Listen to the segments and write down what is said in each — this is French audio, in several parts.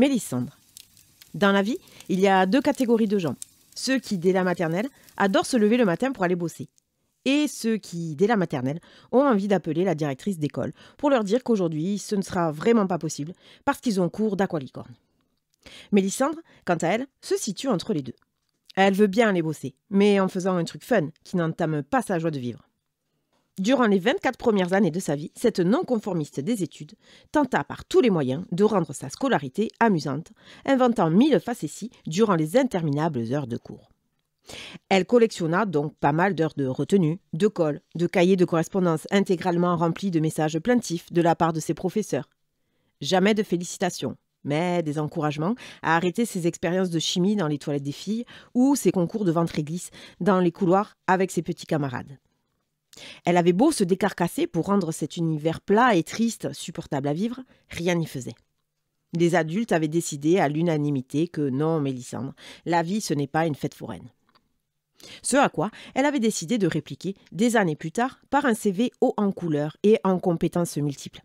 Mélissandre. Dans la vie, il y a deux catégories de gens. Ceux qui, dès la maternelle, adorent se lever le matin pour aller bosser. Et ceux qui, dès la maternelle, ont envie d'appeler la directrice d'école pour leur dire qu'aujourd'hui, ce ne sera vraiment pas possible parce qu'ils ont cours d'aqualicorne. Mélissandre, quant à elle, se situe entre les deux. Elle veut bien aller bosser, mais en faisant un truc fun qui n'entame pas sa joie de vivre. Durant les 24 premières années de sa vie, cette non-conformiste des études tenta par tous les moyens de rendre sa scolarité amusante, inventant mille facéties durant les interminables heures de cours. Elle collectionna donc pas mal d'heures de retenue, de colle, de cahiers de correspondance intégralement remplis de messages plaintifs de la part de ses professeurs. Jamais de félicitations, mais des encouragements à arrêter ses expériences de chimie dans les toilettes des filles ou ses concours de ventre glisse dans les couloirs avec ses petits camarades. Elle avait beau se décarcasser pour rendre cet univers plat et triste supportable à vivre, rien n'y faisait. Les adultes avaient décidé à l'unanimité que non, Mélissandre, la vie ce n'est pas une fête foraine. Ce à quoi elle avait décidé de répliquer des années plus tard par un CV haut en couleurs et en compétences multiples.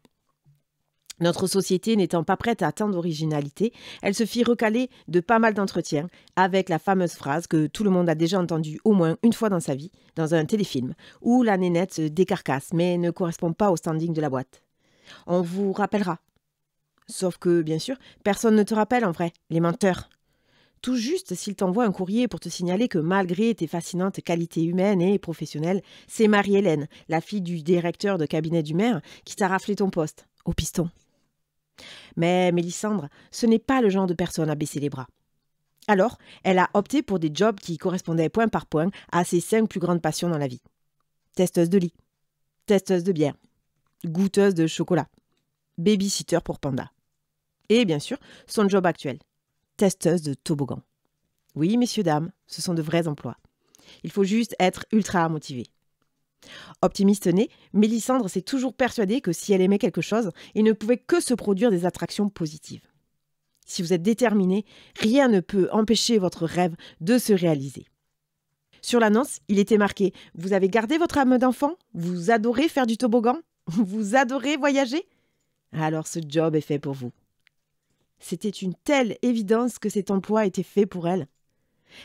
Notre société n'étant pas prête à tant d'originalité, elle se fit recaler de pas mal d'entretiens avec la fameuse phrase que tout le monde a déjà entendue au moins une fois dans sa vie, dans un téléfilm, où la nénette se décarcasse mais ne correspond pas au standing de la boîte. On vous rappellera. Sauf que, bien sûr, personne ne te rappelle en vrai, les menteurs. Tout juste s'il t'envoie un courrier pour te signaler que malgré tes fascinantes qualités humaines et professionnelles, c'est Marie-Hélène, la fille du directeur de cabinet du maire, qui t'a raflé ton poste, au piston. Mais Mélissandre, ce n'est pas le genre de personne à baisser les bras. Alors, elle a opté pour des jobs qui correspondaient point par point à ses cinq plus grandes passions dans la vie. Testeuse de lit, testeuse de bière, goûteuse de chocolat, babysitter pour panda. Et bien sûr, son job actuel, testeuse de toboggan. Oui, messieurs, dames, ce sont de vrais emplois. Il faut juste être ultra motivé. Optimiste née, Mélissandre s'est toujours persuadée que si elle aimait quelque chose, il ne pouvait que se produire des attractions positives. Si vous êtes déterminé, rien ne peut empêcher votre rêve de se réaliser. Sur l'annonce, il était marqué Vous avez gardé votre âme d'enfant Vous adorez faire du toboggan Vous adorez voyager Alors ce job est fait pour vous. C'était une telle évidence que cet emploi était fait pour elle.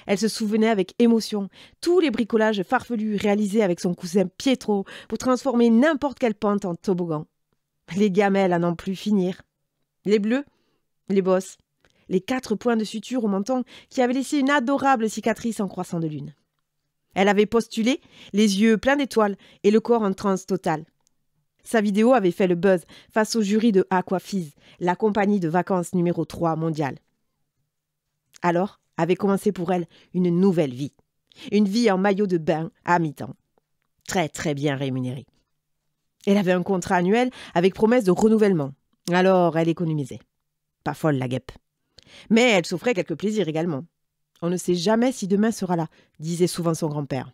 Elle se souvenait avec émotion tous les bricolages farfelus réalisés avec son cousin Pietro pour transformer n'importe quelle pente en toboggan. Les gamelles à n'en plus finir. Les bleus, les bosses, les quatre points de suture au menton qui avaient laissé une adorable cicatrice en croissant de lune. Elle avait postulé, les yeux pleins d'étoiles et le corps en transe totale. Sa vidéo avait fait le buzz face au jury de Aquafiz, la compagnie de vacances numéro 3 mondiale. Alors, avait commencé pour elle une nouvelle vie, une vie en maillot de bain à mi-temps, très très bien rémunérée. Elle avait un contrat annuel avec promesse de renouvellement, alors elle économisait. Pas folle la guêpe. Mais elle s'offrait quelques plaisirs également. On ne sait jamais si demain sera là, disait souvent son grand-père.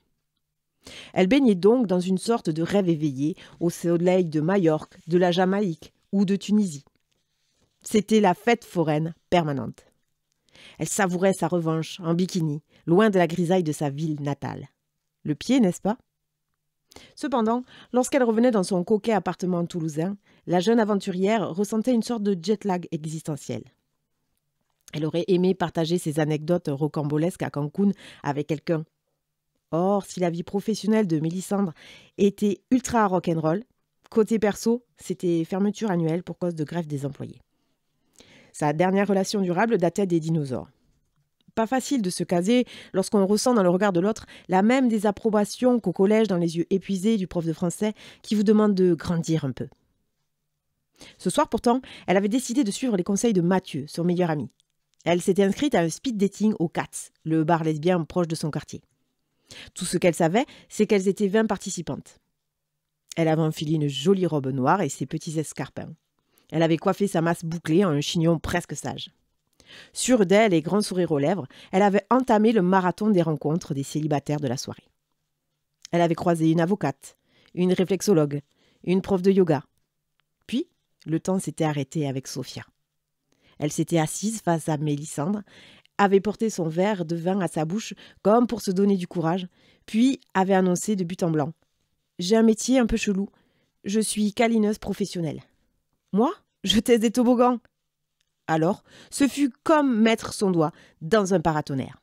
Elle baignait donc dans une sorte de rêve éveillé au soleil de Majorque, de la Jamaïque ou de Tunisie. C'était la fête foraine permanente. Elle savourait sa revanche en bikini, loin de la grisaille de sa ville natale. Le pied, n'est-ce pas Cependant, lorsqu'elle revenait dans son coquet appartement toulousain, la jeune aventurière ressentait une sorte de jet-lag existentiel. Elle aurait aimé partager ses anecdotes rocambolesques à Cancun avec quelqu'un. Or, si la vie professionnelle de Mélissandre était ultra rock'n'roll, côté perso, c'était fermeture annuelle pour cause de grève des employés. Sa dernière relation durable datait des dinosaures. Pas facile de se caser lorsqu'on ressent dans le regard de l'autre la même désapprobation qu'au collège dans les yeux épuisés du prof de français qui vous demande de grandir un peu. Ce soir pourtant, elle avait décidé de suivre les conseils de Mathieu, son meilleur ami. Elle s'était inscrite à un speed dating au Cats, le bar lesbien proche de son quartier. Tout ce qu'elle savait, c'est qu'elles étaient 20 participantes. Elle avait enfilé une jolie robe noire et ses petits escarpins. Elle avait coiffé sa masse bouclée en un chignon presque sage. Sûre d'elle et grand sourire aux lèvres, elle avait entamé le marathon des rencontres des célibataires de la soirée. Elle avait croisé une avocate, une réflexologue, une prof de yoga. Puis, le temps s'était arrêté avec Sophia. Elle s'était assise face à Mélissandre, avait porté son verre de vin à sa bouche comme pour se donner du courage, puis avait annoncé de but en blanc. J'ai un métier un peu chelou. Je suis câlineuse professionnelle. Moi, je teste des toboggans. Alors, ce fut comme mettre son doigt dans un paratonnerre.